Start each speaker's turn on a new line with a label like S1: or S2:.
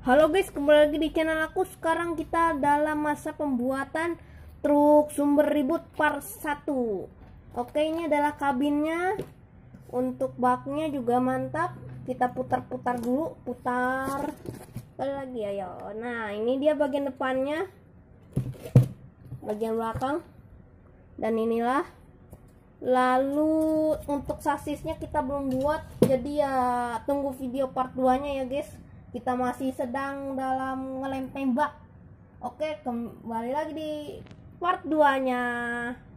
S1: Halo guys, kembali lagi di channel aku. Sekarang kita dalam masa pembuatan truk sumber ribut part 1. Oke, ini adalah kabinnya. Untuk baknya juga mantap. Kita putar-putar dulu, putar. Kali lagi ayo. Nah, ini dia bagian depannya. Bagian belakang. Dan inilah Lalu untuk sasisnya kita belum buat, jadi ya tunggu video part 2-nya ya guys kita masih sedang dalam ngelem tembak oke kembali lagi di part 2 nya